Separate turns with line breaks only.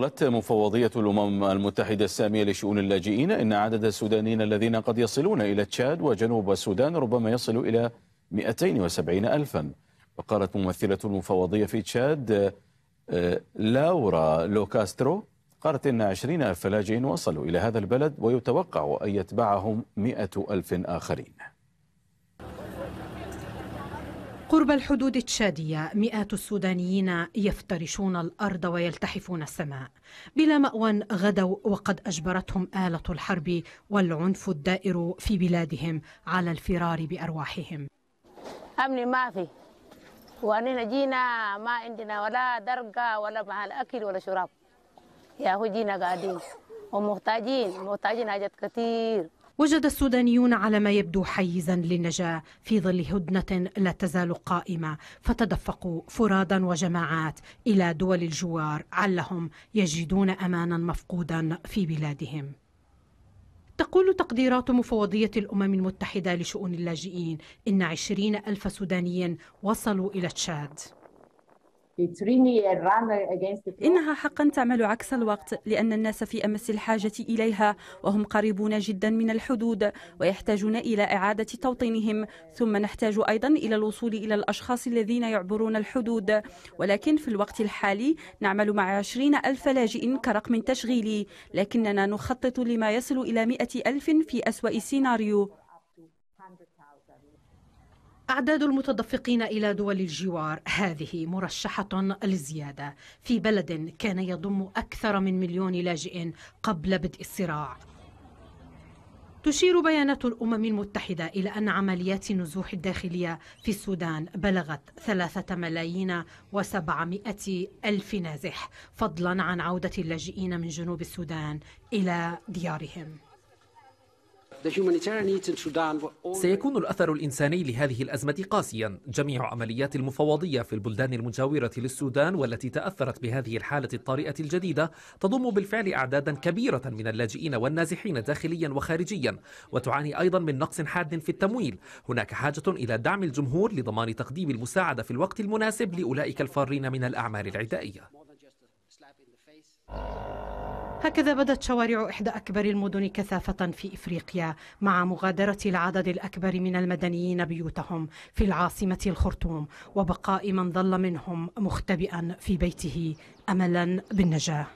قالت مفوضية الأمم المتحدة السامية لشؤون اللاجئين إن عدد السودانيين الذين قد يصلون إلى تشاد وجنوب السودان ربما يصل إلى 270 ألفا وقالت ممثلة المفوضية في تشاد آه، لاورا لوكاسترو قالت إن 20 ألف لاجئ وصلوا إلى هذا البلد ويتوقع أن يتبعهم 100 ألف آخرين
قرب الحدود التشادية مئات السودانيين يفترشون الأرض ويلتحفون السماء بلا مأوى غدوا وقد أجبرتهم آلة الحرب والعنف الدائر في بلادهم على الفرار بأرواحهم أمن ما في وأننا جينا ما عندنا ولا درقة ولا مع الأكل ولا شراب يا هو جينا قاعدين ومحتاجين محتاجين حاجات كثير وجد السودانيون على ما يبدو حيزا للنجاة في ظل هدنة لا تزال قائمة فتدفقوا فرادا وجماعات إلى دول الجوار علهم يجدون أمانا مفقودا في بلادهم تقول تقديرات مفوضية الأمم المتحدة لشؤون اللاجئين إن عشرين ألف سوداني وصلوا
إلى تشاد إنها حقا تعمل عكس الوقت لأن الناس في أمس الحاجة إليها وهم قريبون جدا من الحدود ويحتاجون إلى إعادة توطينهم ثم نحتاج أيضا إلى الوصول إلى الأشخاص الذين يعبرون الحدود ولكن في الوقت الحالي نعمل مع 20 ألف لاجئ كرقم تشغيلي لكننا نخطط لما يصل إلى 100 ألف في أسوأ سيناريو أعداد المتدفقين إلى دول
الجوار هذه مرشحة للزيادة في بلد كان يضم أكثر من مليون لاجئ قبل بدء الصراع تشير بيانات الأمم المتحدة إلى أن عمليات النزوح الداخلية في السودان بلغت ثلاثة ملايين وسبعمائة ألف نازح فضلا عن عودة اللاجئين من جنوب السودان إلى ديارهم
سيكون الأثر الإنساني لهذه الأزمة قاسيا جميع عمليات المفوضية في البلدان المجاورة للسودان والتي تأثرت بهذه الحالة الطارئة الجديدة تضم بالفعل أعدادا كبيرة من اللاجئين والنازحين داخليا وخارجيا وتعاني أيضا من نقص حاد في التمويل هناك حاجة إلى دعم الجمهور لضمان تقديم المساعدة في الوقت المناسب لأولئك الفارين من الأعمال العدائية
هكذا بدت شوارع إحدى أكبر المدن كثافة في إفريقيا مع مغادرة العدد الأكبر من المدنيين بيوتهم في العاصمة الخرطوم وبقاء من ظل منهم مختبئا في بيته أملا بالنجاة